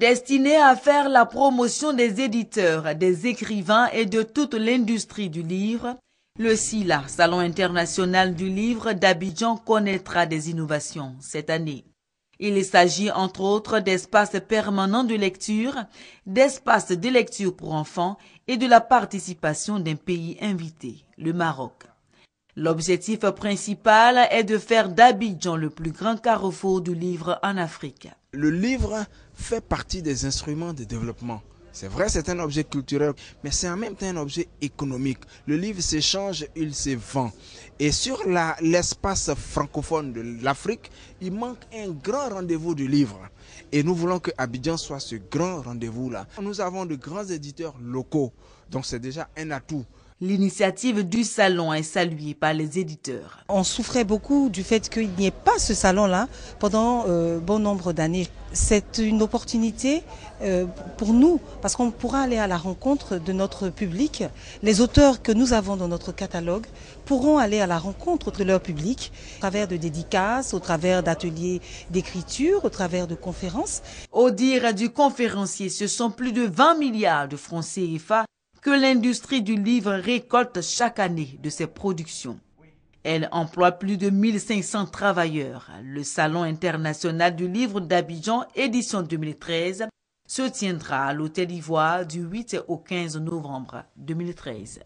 destiné à faire la promotion des éditeurs, des écrivains et de toute l'industrie du livre, le SILA, Salon international du livre d'Abidjan, connaîtra des innovations cette année. Il s'agit entre autres d'espaces permanents de lecture, d'espaces de lecture pour enfants et de la participation d'un pays invité, le Maroc. L'objectif principal est de faire d'Abidjan le plus grand carrefour du livre en Afrique. Le livre fait partie des instruments de développement. C'est vrai, c'est un objet culturel, mais c'est en même temps un objet économique. Le livre s'échange, il se vend. Et sur l'espace francophone de l'Afrique, il manque un grand rendez-vous du livre. Et nous voulons que Abidjan soit ce grand rendez-vous-là. Nous avons de grands éditeurs locaux, donc c'est déjà un atout. L'initiative du salon est saluée par les éditeurs. On souffrait beaucoup du fait qu'il n'y ait pas ce salon-là pendant euh, bon nombre d'années. C'est une opportunité euh, pour nous parce qu'on pourra aller à la rencontre de notre public. Les auteurs que nous avons dans notre catalogue pourront aller à la rencontre de leur public au travers de dédicaces, au travers d'ateliers d'écriture, au travers de conférences. Au dire du conférencier, ce sont plus de 20 milliards de Français CFA l'industrie du livre récolte chaque année de ses productions. Elle emploie plus de 1500 travailleurs. Le Salon international du livre d'Abidjan, édition 2013, se tiendra à l'Hôtel Ivoire du 8 au 15 novembre 2013.